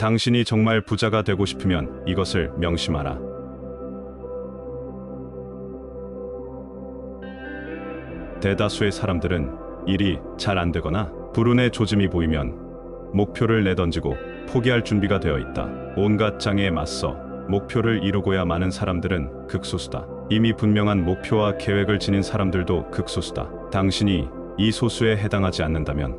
당신이 정말 부자가 되고 싶으면 이것을 명심하라. 대다수의 사람들은 일이 잘 안 되거나 불운의 조짐이 보이면 목표를 내던지고 포기할 준비가 되어 있다. 온갖 장애에 맞서 목표를 이루고야 많은 사람들은 극소수다. 이미 분명한 목표와 계획을 지닌 사람들도 극소수다. 당신이 이 소수에 해당하지 않는다면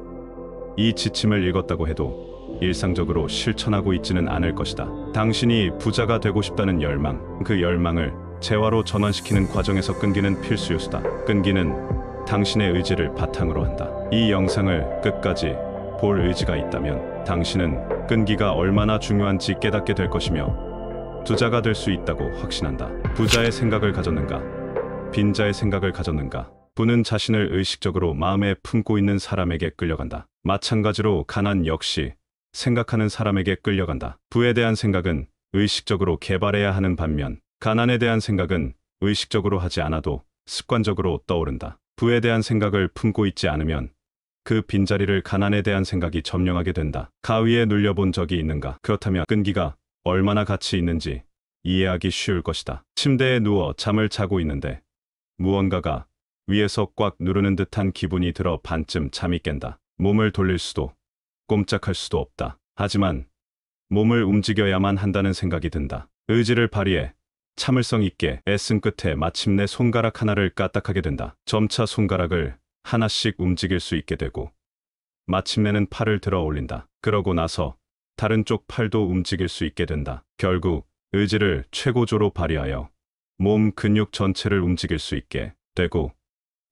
이 지침을 읽었다고 해도 일상적으로 실천하고 있지는 않을 것이다. 당신이 부자가 되고 싶다는 열망, 그 열망을 재화로 전환시키는 과정에서 끈기는 필수 요소다. 끈기는 당신의 의지를 바탕으로 한다. 이 영상을 끝까지 볼 의지가 있다면 당신은 끈기가 얼마나 중요한지 깨닫게 될 것이며 부자가 될 수 있다고 확신한다. 부자의 생각을 가졌는가? 빈자의 생각을 가졌는가? 부는 자신을 의식적으로 마음에 품고 있는 사람에게 끌려간다. 마찬가지로 가난 역시 생각하는 사람에게 끌려간다. 부에 대한 생각은 의식적으로 개발해야 하는 반면 가난에 대한 생각은 의식적으로 하지 않아도 습관적으로 떠오른다. 부에 대한 생각을 품고 있지 않으면 그 빈자리를 가난에 대한 생각이 점령하게 된다. 가위에 눌려본 적이 있는가? 그렇다면 끈기가 얼마나 가치 있는지 이해하기 쉬울 것이다. 침대에 누워 잠을 자고 있는데 무언가가 위에서 꽉 누르는 듯한 기분이 들어 반쯤 잠이 깬다. 몸을 돌릴 수도 꼼짝할 수도 없다. 하지만 몸을 움직여야만 한다는 생각이 든다. 의지를 발휘해 참을성 있게 애쓴 끝에 마침내 손가락 하나를 까딱하게 된다. 점차 손가락을 하나씩 움직일 수 있게 되고 마침내는 팔을 들어 올린다. 그러고 나서 다른 쪽 팔도 움직일 수 있게 된다. 결국 의지를 최고조로 발휘하여 몸 근육 전체를 움직일 수 있게 되고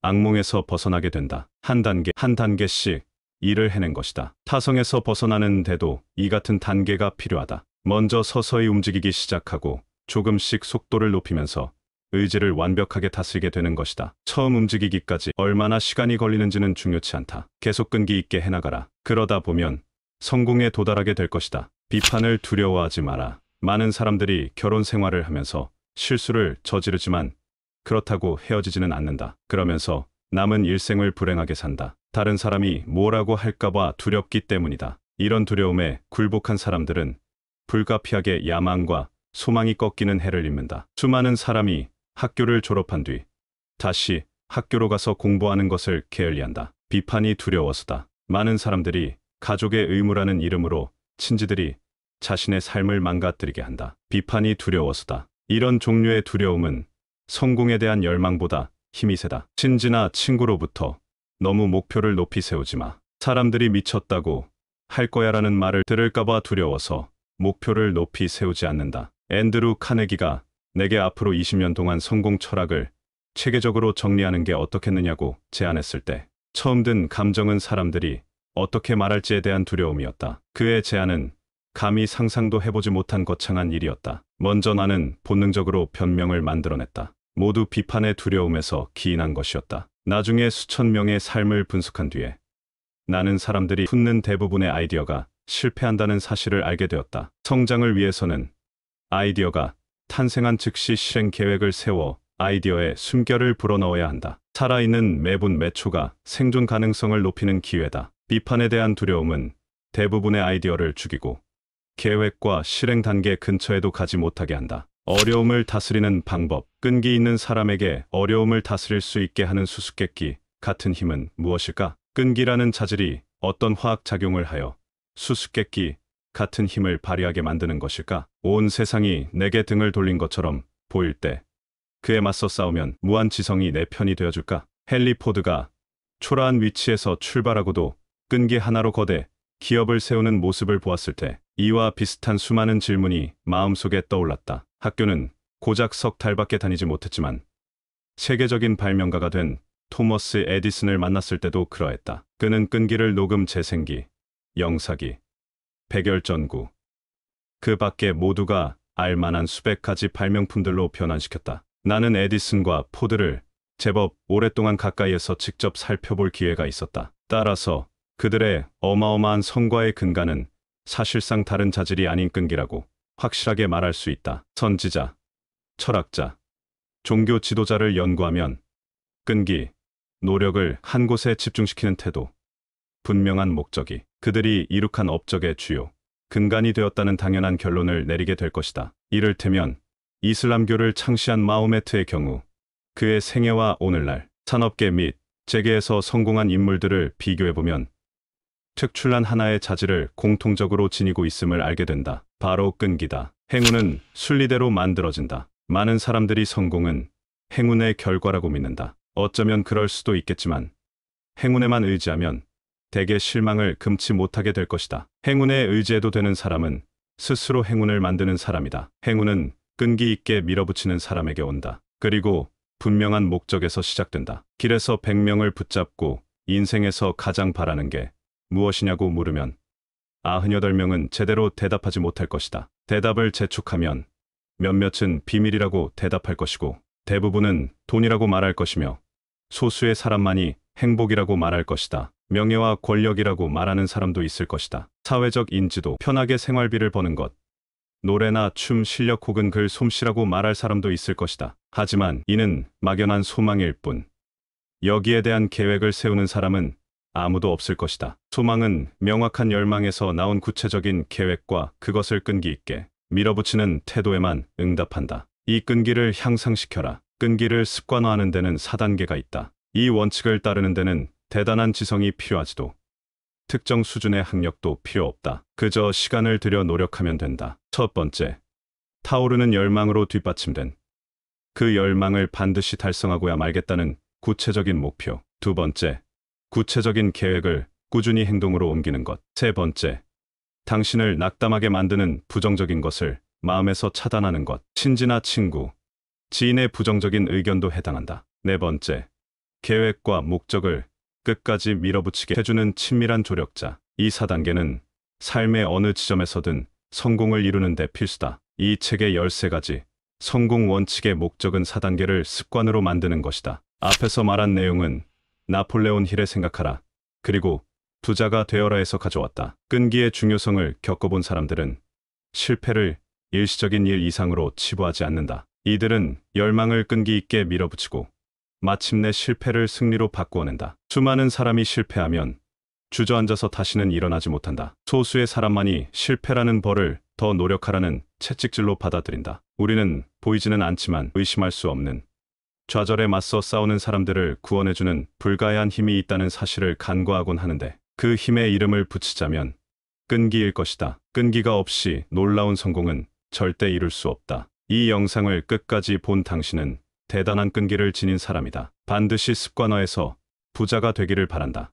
악몽에서 벗어나게 된다. 한 단계 한 단계씩 일을 해낸 것이다. 타성에서 벗어나는 데도 이 같은 단계가 필요하다. 먼저 서서히 움직이기 시작하고 조금씩 속도를 높이면서 의지를 완벽하게 다스리게 되는 것이다. 처음 움직이기까지 얼마나 시간이 걸리는지는 중요치 않다. 계속 끈기 있게 해나가라. 그러다 보면 성공에 도달하게 될 것이다. 비판을 두려워하지 마라. 많은 사람들이 결혼 생활을 하면서 실수를 저지르지만 그렇다고 헤어지지는 않는다. 그러면서 남은 일생을 불행하게 산다. 다른 사람이 뭐라고 할까봐 두렵기 때문이다. 이런 두려움에 굴복한 사람들은 불가피하게 야망과 소망이 꺾이는 해를 입는다. 수많은 사람이 학교를 졸업한 뒤 다시 학교로 가서 공부하는 것을 게을리한다. 비판이 두려워서다. 많은 사람들이 가족의 의무라는 이름으로 친지들이 자신의 삶을 망가뜨리게 한다. 비판이 두려워서다. 이런 종류의 두려움은 성공에 대한 열망보다 힘이 세다. 친지나 친구로부터 너무 목표를 높이 세우지 마. 사람들이 미쳤다고 할 거야 라는 말을 들을까봐 두려워서 목표를 높이 세우지 않는다. 앤드루 카네기가 내게 앞으로 20년 동안 성공 철학을 체계적으로 정리하는 게 어떻겠느냐고 제안했을 때 처음 든 감정은 사람들이 어떻게 말할지에 대한 두려움이었다. 그의 제안은 감히 상상도 해보지 못한 거창한 일이었다. 먼저 나는 본능적으로 변명을 만들어냈다. 모두 비판의 두려움에서 기인한 것이었다. 나중에 수천 명의 삶을 분석한 뒤에 나는 사람들이 훑는 대부분의 아이디어가 실패한다는 사실을 알게 되었다. 성장을 위해서는 아이디어가 탄생한 즉시 실행 계획을 세워 아이디어의 숨결을 불어넣어야 한다. 살아있는 매분 매초가 생존 가능성을 높이는 기회다. 비판에 대한 두려움은 대부분의 아이디어를 죽이고 계획과 실행 단계 근처에도 가지 못하게 한다. 어려움을 다스리는 방법, 끈기 있는 사람에게 어려움을 다스릴 수 있게 하는 수수께끼 같은 힘은 무엇일까? 끈기라는 자질이 어떤 화학작용을 하여 수수께끼 같은 힘을 발휘하게 만드는 것일까? 온 세상이 내게 등을 돌린 것처럼 보일 때 그에 맞서 싸우면 무한지성이 내 편이 되어줄까? 헨리 포드가 초라한 위치에서 출발하고도 끈기 하나로 거대 기업을 세우는 모습을 보았을 때 이와 비슷한 수많은 질문이 마음속에 떠올랐다. 학교는 고작 석 달밖에 다니지 못했지만 세계적인 발명가가 된 토머스 에디슨을 만났을 때도 그러했다. 그는 끈기를 녹음 재생기, 영사기, 백열전구, 그 밖에 모두가 알만한 수백 가지 발명품들로 변환시켰다. 나는 에디슨과 포드를 제법 오랫동안 가까이에서 직접 살펴볼 기회가 있었다. 따라서 그들의 어마어마한 성과의 근간은 사실상 다른 자질이 아닌 끈기라고 확실하게 말할 수 있다. 선지자, 철학자, 종교 지도자를 연구하면 끈기, 노력을 한 곳에 집중시키는 태도, 분명한 목적이 그들이 이룩한 업적의 주요 근간이 되었다는 당연한 결론을 내리게 될 것이다. 이를테면 이슬람교를 창시한 마호메트의 경우 그의 생애와 오늘날 산업계 및 재계에서 성공한 인물들을 비교해보면 특출난 하나의 자질을 공통적으로 지니고 있음을 알게 된다. 바로 끈기다. 행운은 순리대로 만들어진다. 많은 사람들이 성공은 행운의 결과라고 믿는다. 어쩌면 그럴 수도 있겠지만 행운에만 의지하면 대개 실망을 금치 못하게 될 것이다. 행운에 의지해도 되는 사람은 스스로 행운을 만드는 사람이다. 행운은 끈기 있게 밀어붙이는 사람에게 온다. 그리고 분명한 목적에서 시작된다. 길에서 100명을 붙잡고 인생에서 가장 바라는 게 무엇이냐고 물으면 98명은 제대로 대답하지 못할 것이다. 대답을 재촉하면 몇몇은 비밀이라고 대답할 것이고 대부분은 돈이라고 말할 것이며 소수의 사람만이 행복이라고 말할 것이다. 명예와 권력이라고 말하는 사람도 있을 것이다. 사회적 인지도, 편하게 생활비를 버는 것, 노래나 춤 실력 혹은 글 솜씨라고 말할 사람도 있을 것이다. 하지만 이는 막연한 소망일 뿐. 여기에 대한 계획을 세우는 사람은 아무도 없을 것이다. 소망은 명확한 열망에서 나온 구체적인 계획과 그것을 끈기 있게 밀어붙이는 태도에만 응답한다. 이 끈기를 향상시켜라. 끈기를 습관화하는 데는 4단계가 있다. 이 원칙을 따르는 데는 대단한 지성이 필요하지도 특정 수준의 학력도 필요 없다. 그저 시간을 들여 노력하면 된다. 첫 번째, 타오르는 열망으로 뒷받침된 그 열망을 반드시 달성하고야 말겠다는 구체적인 목표. 두 번째, 구체적인 계획을 꾸준히 행동으로 옮기는 것. 세 번째, 당신을 낙담하게 만드는 부정적인 것을 마음에서 차단하는 것. 친지나 친구, 지인의 부정적인 의견도 해당한다. 네 번째, 계획과 목적을 끝까지 밀어붙이게 해주는 친밀한 조력자. 이 4단계는 삶의 어느 지점에서든 성공을 이루는 데 필수다. 이 책의 13가지 성공 원칙의 목적은 4단계를 습관으로 만드는 것이다. 앞에서 말한 내용은 나폴레온 힐에 생각하라. 그리고 부자가 되어라에서 가져왔다. 끈기의 중요성을 겪어본 사람들은 실패를 일시적인 일 이상으로 치부하지 않는다. 이들은 열망을 끈기 있게 밀어붙이고 마침내 실패를 승리로 바꾸어낸다. 수많은 사람이 실패하면 주저앉아서 다시는 일어나지 못한다. 소수의 사람만이 실패라는 벌을 더 노력하라는 채찍질로 받아들인다. 우리는 보이지는 않지만 의심할 수 없는 좌절에 맞서 싸우는 사람들을 구원해주는 불가야한 힘이 있다는 사실을 간과하곤 하는데 그 힘의 이름을 붙이자면 끈기일 것이다. 끈기가 없이 놀라운 성공은 절대 이룰 수 없다. 이 영상을 끝까지 본 당신은 대단한 끈기를 지닌 사람이다. 반드시 습관화해서 부자가 되기를 바란다.